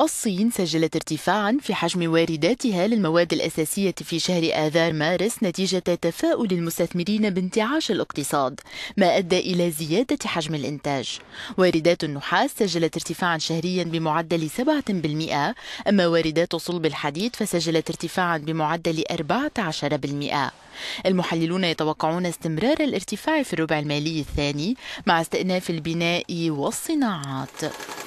الصين سجلت ارتفاعا في حجم وارداتها للمواد الأساسية في شهر آذار مارس نتيجة تفاؤل المستثمرين بانتعاش الاقتصاد ما أدى إلى زيادة حجم الإنتاج واردات النحاس سجلت ارتفاعا شهريا بمعدل 7% أما واردات صلب الحديد فسجلت ارتفاعا بمعدل 14% المحللون يتوقعون استمرار الارتفاع في الربع المالي الثاني مع استئناف البناء والصناعات